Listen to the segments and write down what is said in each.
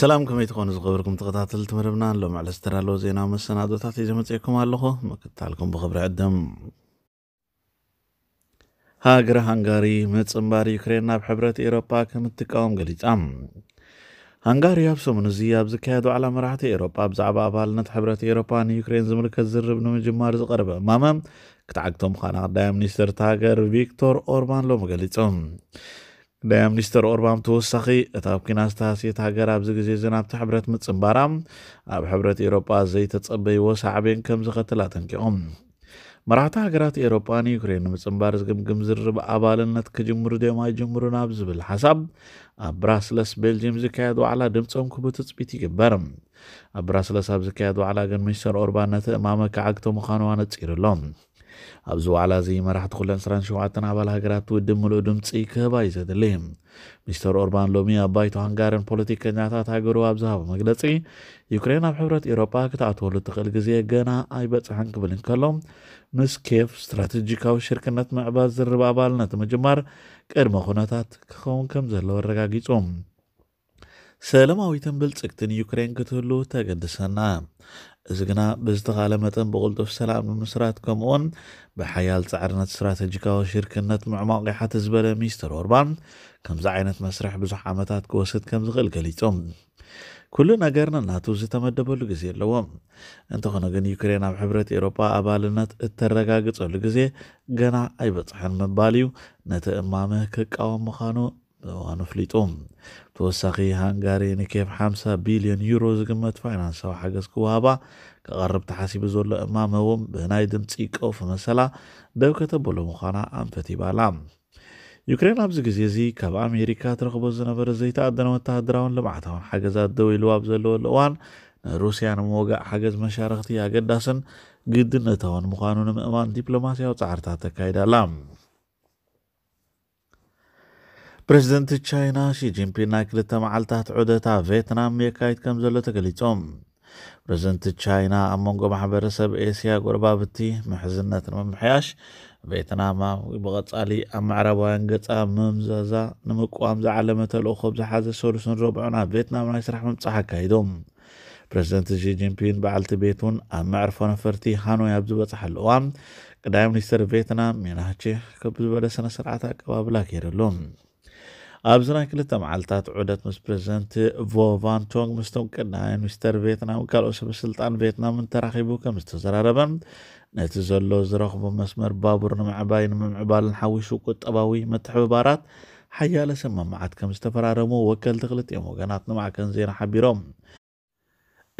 سلام كم يتقون زغبركم تغطات التمربنا اللوم على استرالو زينا ومسنا دو تاتي زمتيكم هالوخو مكتا لكم بخبر عدم هاگر هنگاري مت سنبار يكرينا بحبرت ايروبا كم اتقاوم قليت ام هنگاري يابسو منزي يابز كادو على مراحة ايروبا بزعب ابالنات حبرت ايروبا ان يكرين زمر كزر ابن مجمار زغربة مامم كتعقتم خانا دائم نيستر تاگر فيكتور اوربان لوم قليت ናይ ሚኒስተር ኦርባም ተወሳኺ እታ ኣብ ኪና ዝተሃስየት ሃገር ኣብዚ ግዜ ዝናብቲ ሕብረት ምፅምባራ ኣብ ሕብረት ኤሮጳ ዘይተፀበይዎ ሳዕብን ከም ዝኸትል ኣጠንቂቖም መራሕቲ ሃገራት ኤሮጳ ንዩክሬን ንምፅምባር ዝግምግም ዝርብ ኣባልነት ክጅምሩ ድዮም ኣይጅምሩን ኣብ ዝብል ሓሳብ ኣብ ብራስለስ ቤልጅየም ዝካየድ ዋዕላ ድምፆም ክቡ ትፅቢት ይግበር ኣብ ብራስለስ ኣብ ዝካየድ ዋዕላ ግን ሚኒስተር ኦርባን ነቲ እማመ ክዓግቶ ምዃኑ ኣነፂሩ ኣሎም ኣብዚ ዋዕላ እዚ መራሕቲ ኩለን 27 ኣባል ሃገራት ውድብ ምሉእ ድምፂ ክህባ እዩ ዘድሊ ሚስተር ኦርባን ሎሚ ኣብ ባይቶ ሃንጋርን ፖለቲከኛታት ሃገሩ ኣብ ዝሃቦ መግለፂ ዩክሬን ኣብ ሕብረት ኤሮጳ ክትኣትወሉ ትኽእል ግዜ ገና ኣይበፅሐን ክብል እንከሎ ምስ ኬፍ ስትራተጂካዊ ሽርክነት ምዕባዝ ዝርብ ኣባልነት ምጅማር ቅድሚ ኩነታት ክኸውን ከም ዘለዎ ኣረጋጊፆም ሰላማዊትን ብልጽግትን ዩክሬን ክትህሉ ተገድሰና እዚ ግና ብዝተኻለ መጠን ብቕልጡፍ ሰላም ንምስራት ከምኡውን ብሓያል ፃዕርነት እስትራተጂካዊ ሽርክነት ምዕማቕ ይሓቲ ዝበለ ሚኒስትር ኦርባን ከምዚ ዓይነት መስርሕ ብዙሕ ዓመታት ክወስድ ከም ዝኽእል ገሊፆም ኩሉ ነገር ንናቱ ዝተመደበሉ ግዜ ኣለዎም እንተኾነ ግን ዩክሬን ኣብ ሕብረት ኤሮጳ ኣባልነት እተረጋግፀሉ ግዜ ገና ኣይበፅሐን ምባል እዩ ነቲ እማምህ ክቃወም ምዃኑ waanafliጦም ብተወሳኺ ሃንጋሪ ንኬብ 50 ቢልዮን ዩሮ ዝግመት ፋይናንሳዊ ሓገዝ ክወሃባ ክቐርብ ተሓሲቡ ዘሎ እማመዎም ብናይ ድምፂ ቀውፊ መሰላ ደው ከተበሎ ምዃና ኣንፈቲባ ኣላ ዩክሬን ኣብዚ ግዜ እዚ ካብ ኣሜሪካ ትረኽቦ ዝነበረ ዘይተኣደነ ወተሃደራውን ልምዓታውን ሓገዛት ደው ኢሉ ኣብ ዘለወሉ እዋን ንሩስያ ንምወጋእ ሓገዝ መሻርክቲ ኣገዳስን ግድነታውን ምዃኑ ንምእማን ዲፕሎማስያዊ ፃዕርታት ተካይዳ ኣላ ፕረዚደንት ቻይና ሺጂንፒን ናይ ክልተ መዓልትታት ዑደት ኣብ ቪየትናም የካይድ ከም ዘሎ ተገሊፆም ፕረዚደንት ቻይና ኣብ መንጎ ማሕበረሰብ ኤስያ ጎረባብቲ ምሕዝነት ንምምሕያሽ ቪየትናማዊ ብቐጻሊ ኣብ ምዕራባውያን ገጻ ምምዛዛ ንምቋም ዝዓለመ ተልእኮ ብዝሓዘ ሰሉስን ረብዑን ኣብ ቪየትናም ናይ ስራሕ ምምፃሕ ኣካይዶም ፕረዚደንት ሺጂንፒን በዓልቲ ቤቱን ኣብ መዕርፎ ነፈርቲ ሃኖይ ኣብ ዝበፅሐሉ እዋን ቀዳማይ ሚኒስትር ቪየትናም ሚናቼ ከብ ዝበለ ስነ ስርዓት ኣቀባብላ ገይረሎም ኣብዝናይ ክልተ መዓልትታት ዑደት ምስ ፕሬዚደንት ቮቫንቶንግ ምስቶም ቀዳማይ ሚኒስተር ቪየትናም ካልኦት ሰበስልጣን ቪየትናምን ተራኺቡ ከም ዝተዘራረበን ነቲ ዘሎ ዝረኽቦ መስመር ባቡር ንምዕባይ ንምምዕባልን ሓዊሱ ቁጠባዊ ምትሕብባራት ሓያለ ስምምዓት ከም ዝተፈራረሙ ወከልቲ ክልትኦም ወገናት ንማዕከን ዜና ሓቢሮም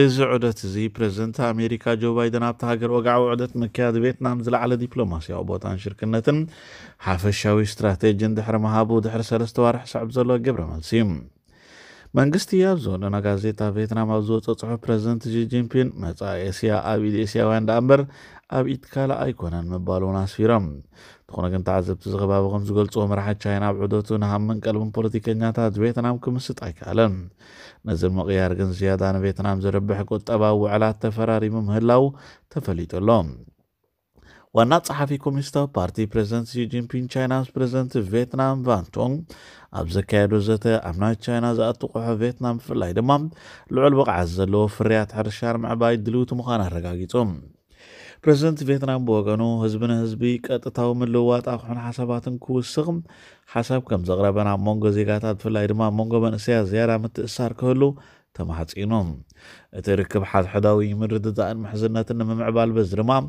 እዚ ዑደት እዚ ፕረዚደንት ኣሜሪካ ጆ ባይደን ኣብቲ ሃገር ወግዓዊ ዑደት ምክያድ ቪየትናም ዝለዓለ ዲፕሎማስያዊ ቦታን ሽርክነትን ሓፈሻዊ ስትራቴጂን ድሕሪ መሃቡ ድሕሪ ሰለስተ ዋርሒ ሳዕብ ዘለዎ ግብረ መልሲ እዩ መንግስቲ ኣብ ዝወነና ጋዜጣ ቬትናም ኣብ ዝወፀ ፅሑፍ ፕረዚደንት ጂጂንፒን መፃኢ እስያ ኣብ ኢድ እስያውያን ዳኣ እምበር ኣብ ኢድ ካልእ ኣይኮነን ምባል እውን ኣስፊሮም ዝኾነ ግን ተዓዘብቲ ዝኸባቢ ከም ዝገልፅዎ መራሓት ቻይና ኣብ ዑደቱ ንሃምን ቀልብን ፖለቲከኛታት ቬትናም ክምስጥ ኣይከኣለን ነዚ ምቕያር ግን ዝያዳ ንቬትናም ዝርብሕ ቁጠባዊ ውዕላት ተፈራሪሙ ምህላው ተፈሊጡ ኣሎ ዋና ፀሓፊ ኮሚኒስታዊ ፓርቲ ፕሬዚደንት ሲጂንፒንግ ቻይናስ ፕሬዚደንት ቪየትናም ቫንቶንግ ኣብ ዘካየዶ ዘተ ኣብ ናይ ቻይና ዝኣቱ ቁሑ ቪየትናም ብፍላይ ድማ ልዑል ብቕዓት ዘለዎ ፍርያት ሕርሻ ምዕባይ ድልውቲ ምዃኑ ኣረጋጊፆም ፕሬዚደንት ቪየትናም ብወገኑ ህዝቢ ንህዝቢ ቀጥታዊ ምልውዋጥ ኣቑሑን ሓሳባትን ክውስኽ ሓሳብ ከም ዘቕረበን ኣብ መንጎ ዜጋታት ብፍላይ ድማ ኣብ መንጎ መንእሰያት ዝያዳ ምትእሳር ክህሉ ተማሓፂኖም እቲ ርክብ ሓድሕዳዊ ምርድዳእን ምሕዝነትን ንምምዕባል በዝድማም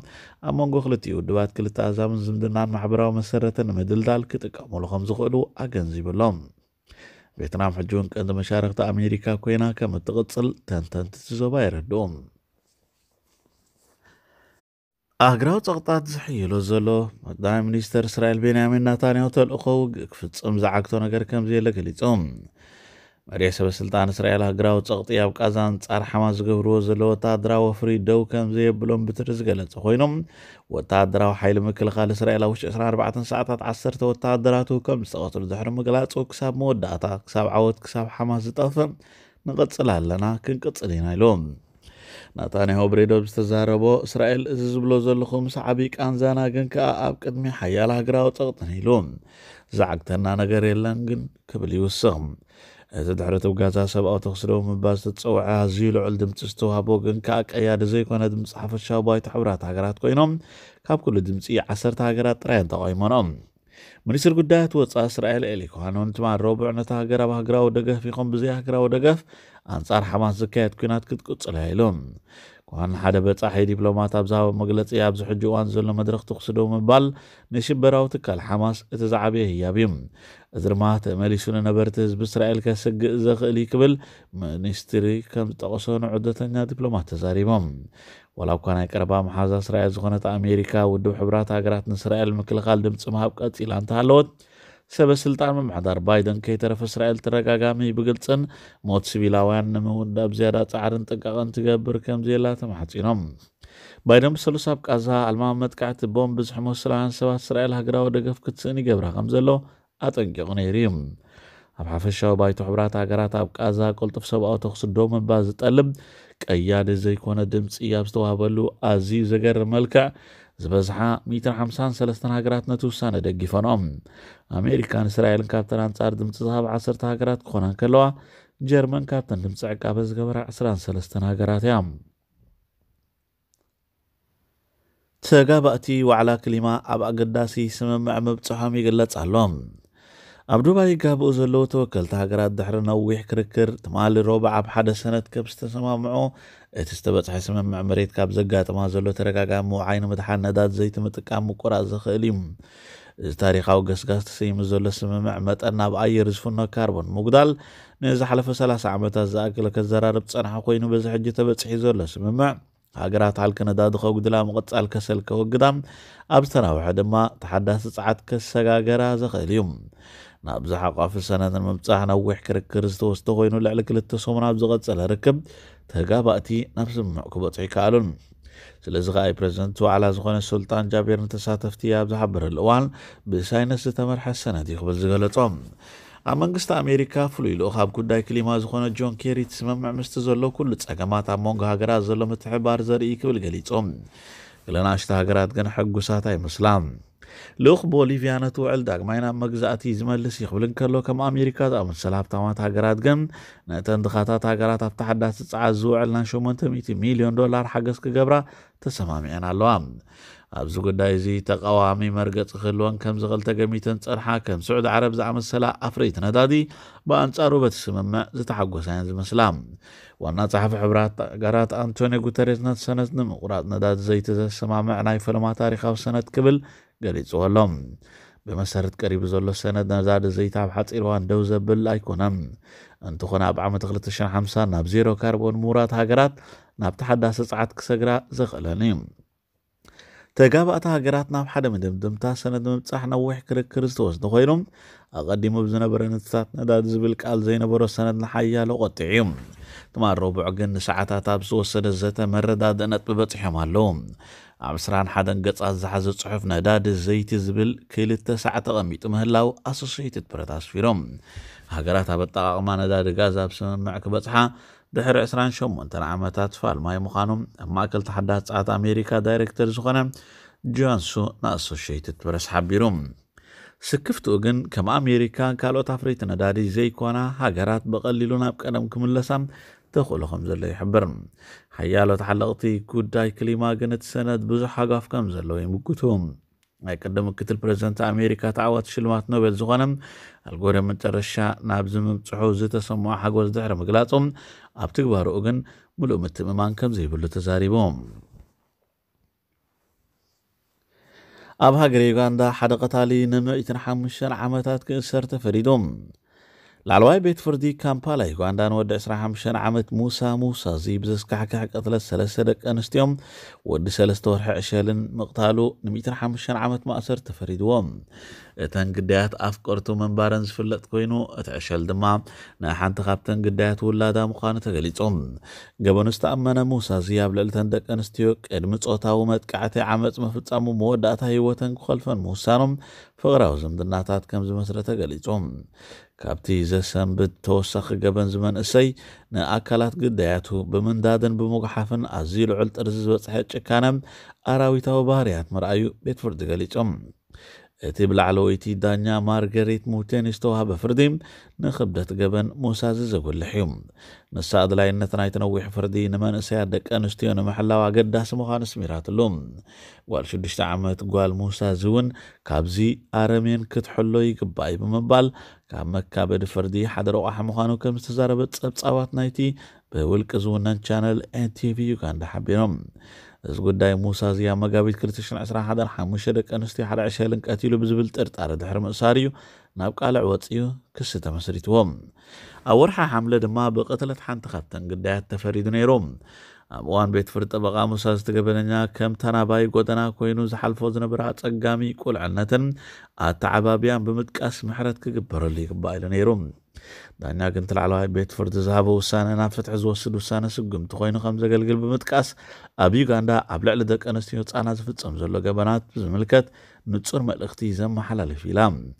ኣብ መንጎ ክልቲኡ ውድባት ክልተ ኣዛምን ዝምድናን ማሕበራዊ መሰረተ ንምድልዳል ክጥቀምሉ ከም ዝኽእሉ ኣገንዚብሎም ቬትናም ሕጂ እውን ቀንዲ መሻርክቲ ኣሜሪካ ኮይና ከም እትቕፅል ተንተንቲ ዞባ የረድኡ ኣግራብ ፀቕጣት ዝሕይሎ ዘሎ ጠቅላይ ሚኒስተር እስራኤል ቤንያሚን ናታንያሁ ተልእኮ ውግእ ክፍፅም ዝዓግቶ ነገር ከምዘየለ ገሊፆም መርየ ሰበ ስልጣን እስራኤል ሃገራዊ ፀቕጢ ኣብ ቃዛ ኣንጻር ሓማስ ዝገብርዎ ዘሎ ወታደራዊ ወፍሪ ደው ከም ዘየብሎም ብትሪ ዝገለጸ ኮይኖም ወታደራዊ ሓይሊ ምክልኻል እስራኤል ኣብ ውሽጢ 24 ሰዓታት 10 ወተሃደራቱ ከም ዝተቐትሉ ድሕሪ ምግላጹ ክሳብ መወዳእታ ክሳብ ዓወት ክሳብ ሓማስ ዝጠፍእ ንቕጽል ኣለና ክንቅጽል ኢና ኢሎም ናታንያሁ ብሬዶብ ዝተዛረቦ እስራኤል እዚ ዝብሎ ዘለኹ ምስ ዓብዪ ቃንዛና ግን ከኣ ኣብ ቅድሚ ሓያል ሃገራዊ ፀቕጥን ኢሉ ዝዓግተና ነገር የለን ግን ክብል ይውስኽ እዚ ድሕረት ኣብ ጋዛ ሰብኣዊ ተኽስዶ ምባል ዝተፀውዐ ኣዝዩ ልዑል ድምፂ ዝተዋህቦ ግን ከዓ ቀያዲ ዘይኮነ ድምፂ ሓፈሻዊ ባይቶ ሕቡራት ሃገራት ኮይኖም ካብ ኩሉ ድምፂ ዓሰርተ ሃገራት ጥራየን ተቐይሞኖም ሚኒስትር ጉዳያት ወፃኢ እስራኤል ኤሊ ኮሃኖን ትማል ረቡዕ ነቲ ሃገር ኣብ ሃገራዊ ደገፍ ኢኹም ብዘይ ሃገራዊ ደገፍ أنصار حماس زكيت كنات كد كد صليلهم كوان حدا بيتصحي ديبلومات أبزاو مقلت إياب زحجو وانزلو مدرق تقصدو من بال نشبرا وتكال حماس اتزعبيه يابيم أزرمات ماليسون نبرتز بإسرائيل كسق زخلي قبل نشتري كم تقصون عدتنا ديبلومات تزاريمهم ولو كان يقرب محاز إسرائيل زخنة أمريكا ودو حبرات أقرات إسرائيل مكل خالد مصمها بكاتي لانتهالوت ሰበስልጣን ምምሕዳር ባይደን ከይተረፈ እስራኤል ተረጋጋሚ ብግልፅን ሞት ሲቪላውያን ንምውዳብ ዝያዳ ፃዕርን ጥንቃቐን ትገብር ከምዚ ዘላ ተማሓፂኖም ባይደን ብሰሉስ ኣብ ቃዛ ኣልማ መጥቃዕቲ ቦምብ ዝሕመሱ ሰላውያን ሰባት እስራኤል ሃገራዊ ደገፍ ክትስእን ይገብራ ከም ዘሎ ኣጠንቂቑ ነይሩ እዩ ኣብ ሓፈሻዊ ባይቶ ሕብራት ሃገራት ኣብ ቃዛ ቅልጡፍ ሰብኣዊ ተኹስ ዶ ምባ ዝጠልብ ቀያደ ዘይኮነ ድምፂ ኣብ ዝተዋህበሉ ኣዝዩ ዘገርም መልክዕ ዝበዝሓ 153 ሃገራት ነቲ ውሳነ ደጊፈኖም ኣሜሪካን እስራኤልን ካብተን ኣንጻር ድምፂ ዝሃብ 1 ሃገራት ክኾና ከለዋ ጀርመን ካብተን ድምፂ ዕቃበ ዝገበራ 23 ሃገራት እያ ተጋባእቲ ዋዕላ ክሊማ ኣብ ኣገዳሲ ስምምዕ ምብፅሖም ይግለጽ ኣሎም أبدوباي قابو زلو توكل تاقرات دحر نويح كركر تمالي روبا عب حدا سند كب ستسما معو تستبت حسما مع مريد كاب زقا تما زلو ترقا قامو عاينو متحان نداد زيت متقامو كورا زخيليم تاريخ او قسقاس تسيم زلو سما مع متقنا بأي رزفونا كاربون مقدال نيز حلف سلاس عمتا زاق لك الزرار بتصنح قوينو بزحجي تبتحي زلو سما مع هاقرات عالك نداد خوق دلا مغطس عالكسل كوق دام أبسترا وحد ما تحدث سعاد كساقا قرا زخيليوم ናብ ዝሓቋፊ ሰነትን ምምፃሕ ነዊሕ ክርክር ዝተወስተ ኮይኑ ልዕሊ ክልተ ሰሙን ኣብ ዝቐፀለ ርክብ ተጋባእቲ ናብ ስምምዕ ክበፅሑ ይከኣሉን ስለዚ ከዓ ፕረዚደንት ዋዕላ ዝኾነ ሱልጣን ጃቤር ንተሳተፍቲ ኣብ ዝሓበረሉ እዋን ብሳይነስ ዝተመርሐ ሰነድ እዩ ክብል ዝገለጾም ኣብ መንግስቲ ኣሜሪካ ፍሉይ ልኡኽ ኣብ ጉዳይ ክሊማ ዝኾነ ጆን ኬሪ ትስምምዕ ምስቲ ዘሎ ኩሉ ፀገማት ኣብ መንጎ ሃገራት ዘሎ ምትሕባር ዘርኢ ክብል ገሊፆም ገለናእሽተ ሃገራት ግን ሕጉሳት ኣይምስላም لوخ بوليفيانا تو عل داك ماينا مقزاتي زمان لسيخ بلنكرلو كم امريكا دا من سلاب تاوان تاقرات قن نأتان دخاتا تاقرات افتحدا تتعزو علنا شو من تميتي مليون دولار حقس كقبرا تسمامي انا لوام ابزو قدايزي تقوامي مرقة تخلوان كم زغل تقميتن تسرحا كم سعود عرب زعم السلا افريت نادادي بان تسارو بتسمم زتحقو سين زم السلام وانا تحف عبرات قرات انتوني قتريت نتسنت نم قرات نداد زيت زي السمامي عناي فلما تاريخ او سنت قبل ኣሎም ብመሰረት ቀሪቡ ዘሎ ሰነድ ነዳዲ ዘይታብ ኣብ ሓፂር እዋን ደው ዘብል ኣይኮነን እንትኾነ ኣብ ዓመት 250 ናብ ዜሮ ካርቦን ምውራት ሃገራት ናብ ተሓዳሲ ፀዓት ክሰግራ ዘኽእለን እዩ تجابات هجرات ناب حدا من دم دم تاسنا دم تصحنا وح كر كرستوس نخيرم أقدم بزنا برنا تصحنا نداد زبلك على زينا برو سنة نحيا لقط تمار ربع جن ساعات تابسو سنة زت مرة داد نت ببتح مالهم عم سران حدا نقطع الزحز صحف نداد الزيت زبل كل التسعة تغميت مهلاو أسوسيتد برتاس فيرم هجرات هبتاع ما نداد غاز بسنا معك بتحه ድሕሪ 28 ዓመታት ፋልማይ ምዃኑ ኣብ ማእከል ተሓዳት ፀዓት ኣሜሪካ ዳይረክተር ዝኾነ ጆንሱ ንኣሶሽትድ ፕረስ ሓቢሩ ስክፍትኡ ግን ከም ኣሜሪካ ካልኦት ኣፍረይቲ ነዳዲ ዘይኮና ሃገራት ብቐሊሉ ናብ ቀደም ክምለሳ ተኽእሎ ከም ዘሎ ይሕብር ሓያሎ ተሓለቕቲ ጉዳይ ክሊማ ግን እቲ ሰነድ ብዙሕ ሃጓፍ ከም ዘለዎ ይምግቱ ቀደም ምክትል ፕረዚደንት ኣሜሪካ ተዓወት ሽልማት ኖቤል ዝኾነ ኣብ ጎደ መጨረሻ ናብ ዝምምፅሑ ዝተሰምዖ ሓጎስ ድሕሪ ምግላጾም ኣብ ትግባርኡ ግን ሙሉእ ምትእምማን ከም ዘይብሉ ተዛሪቦም ኣብ ሃገር ዩጋንዳ ሓደ ቀታሊ ን105 ዓመታት ክእሰር ተፈዲዶም ላዕለዋይ ቤት ፍርዲ ካምፓላ ዩጋንዳ ንወዲ 25 ዓመት ሙሳ ሙሳ እዚ ብዘስካሕካ ቀትለት 3 ደቂ ኣንስትዮም ወዲ 3 ወርሒ ዕሸልን ምቕታሉ ን15 ዓመት ማእሰር ተፈሪድዎም እተን ግዳያት ኣፍ ቆርቱ መንባረን ዝፍለጥ ኮይኑ እቲ ዕሸል ድማ ናይ ሓንቲ ካብተን ግዳያት ውላዳ ምዃኑ ተገሊጹ ገበኑ ዝተኣመነ ሙሳ እዚ ኣብ ልዕልተን ደቂ ኣንስትዮ ቅድሚ ፆታዊ መጥቃዕቲ ዓመፅ ምፍፃሙ መወዳእታ ህይወተን ክኸልፈን ምውሳኖም ፍቕራዊ ዝምድናታት ከም ዝመስረተ ገሊጹ ካብቲ ዘሰንብድ ተወሳኺ ገበን ዝመንእሰይ ንኣካላት ግዳያቱ ብምንዳድን ብምጉሓፍን ኣዝዩ ልዑል ጥርዚ ዝበፅሐ ጭካነ ኣራዊታዊ ባህርያት መርኣዩ ቤት ፍርዲ ገሊፆም እቲ ብላዕለወይቲ ዳኛ ማርገሪት ሙቴን ዝተዋህበ ፍርዲ ንኽብደት ገበን ምውሳዚ ዘጉልሕ እዩ ንሳ ኣድላይነት ናይ ተነዊሕ ፍርዲ ንመንእሰያት ደቂ ኣንስትዮ ንምሕላው ኣገዳሲ ምዃኑ ስሚራትሉ ጓል 6 ዓመት ጓል ምውሳዚ እውን ካብዚ ኣረሜን ክትሕሎ ይግባእ እዩ ብምባል ካብ መካበድ ፍርዲ ሓደ ረቑሓ ምዃኑ ከም ዝተዛረበ ጸብጻባት ናይቲ ብውልቂ ዝውነን ቻነል ኤንቲቪ ዩጋንዳ ሓቢሮም እዚ ጉዳይ ሙሳ እዚኣ መጋቢት 211 ሓሙሽተ ደቂ ኣንስትዮ ሓደ ዕሸ ልንቀት ኢሉ ብዝብል ጥርጣረ ድሕሪ ምእሳር እዩ ናብ ቃልዕ ወፅዩ ክሲ ተመስሪትዎም ኣብ ወርሓ ሓምለ ድማ ብቐትለት ሓንቲ ካብተን ግዳያት ተፈሪዱ ነይሮም ኣብ እዋን ቤት ፍርድ ጠበቓ ሙሳ ዝተገበነኛ ከም ተናባይ ጎደና ኮይኑ ዝሓልፎ ዝነበረ ኣፀጋሚ ቁልዕነትን ኣተዓባብያን ብምጥቃስ ምሕረት ክግበረሉ ይግባእ ኢሉ ነይሩ دانيا كنت على هاي بيت فرد زهابه وسانا نافت عزو سد وسانا سقم تخوينو خمزة قل قلب متكاس أبي يوغاندا أبلع لدك أنستي وطانا زفت سمزر لغا بنات بزملكت نتصور مالاختي زم محل الفيلام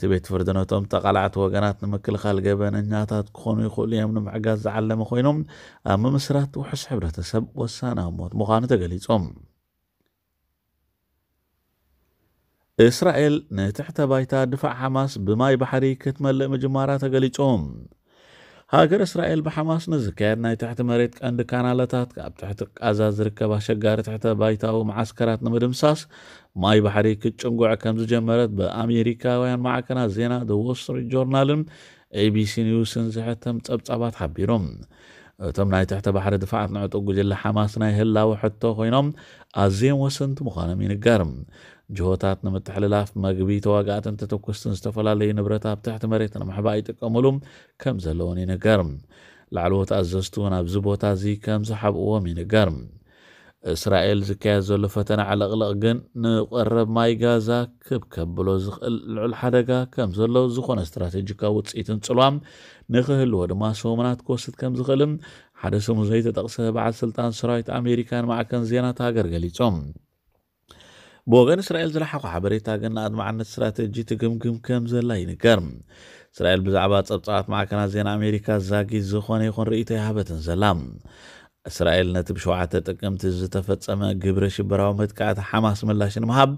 تي بيت فرد نوتهم تقالعت وغانات نمكل خال قبان انياتات كخونو يخولي هم نمعقاز زعلم خوينو أما مسرات وحس حبرة تسب وسانا هموت مخانة قليتهم እስራኤል ንትሕተ ባይታ ድፋዕ ሓማስ ብማይ ባሕሪ ክትመልእ ምጅማራ ተገሊጾም ሃገር እስራኤል ብሓማስ ንዝካየድ ናይ ትሕቲ መሬት ቀንዲ ካናላታት ካብ ትሕቲ ቃዛ ዝርከብ ኣሸጋሪ ትሕተ ባይታዊ መዓስከራት ንምድምሳስ ማይ ባሕሪ ክትጭንጉዕ ከም ዝጀመረት ብኣሜሪካውያን ማዕከናት ዜና ዘ ዎል ስትሪት ጆርናልን ኤቢሲ ኒውስን ዝሕተም ጸብጻባት ሓቢሮም እቶም ናይ ትሕቲ ባሕሪ ድፋዓት ንዕጡ ጉጅለ ሓማስ ናይ ህላዊ ሕቶ ኮይኖም ኣዝዮም ወሰንቲ ምዃኖም ይንገር ጅሆታት ንምትሕልላፍ መግቢ ተዋጋእትን ተተኩስትን ዝተፈላለዩ ንብረት ኣብ ትሕቲ መሬት ንምሕባእ ይጥቀምሉ ከም ዘለውን ይንገር ላዕለዎት ኣዘዝቱ ናብዚ ቦታ እዚ ከም ዝሓብእዎም ይንገር እስራኤል ዝካየድ ዘሎ ፈተና ዓለ ቕልቕ ግን ንቐረብ ማይ ጋዛ ክብከብሎ ዝኽእል ልዑል ሓደጋ ከም ዘሎ ዝኾነ እስትራቴጂካዊ ውፅኢትን ፅልዋም ንክህልዎ ድማ ሰሙናት ክወስድ ከም ዝኽእልን ሓደ ስሙ ዘይተጠቕሰ በዓል ስልጣን ሰራዊት ኣሜሪካን ማዕከን ዜናት ሃገር ገሊፆም ብወገን እስራኤል ዝለሓቑ ሓበሬታ ግን ንኣጥማዓነት እስትራቴጂ ትግምግም ከም ዘላ ይንገር እስራኤል ብዛዕባ ፀብፃባት ማዕከናት ዜና ኣሜሪካ ዛጊ ዝኾነ ይኹን ርእቶ ይሃበትን ዘላ እስራኤል ነቲ ብሸውዓተ ጥቅምቲ ዝተፈፀመ ግብሪ ሽበራዊ ምትካዓት ሓማስ ምላሽ ንምሃብ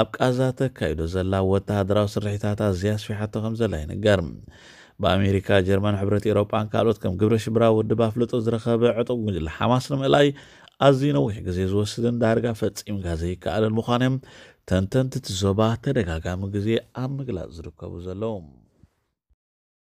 ኣብ ቃዛ ተካይዶ ዘላ ወተሃደራዊ ስርሒታት ኣዝያ ስፊሓቶ ከም ዘላ ይንገር ብኣሜሪካ ጀርመን ሕብረት ኤሮጳን ካልኦት ከም ግብረ ሽብራ ውድብ ኣፍልጦ ዝረኸበ ዕጡቕ ጉጅለ ሓማስ ንምእላይ ኣዝዩ ነዊሕ ግዜ ዝወስድን ዳርጋ ፈፂምካ ዘይከኣለን ምዃኖም ተንተንቲ ቲ ዞባ ተደጋጋሚ ግዜ ኣብ ምግላፅ ዝርከቡ ዘለዉ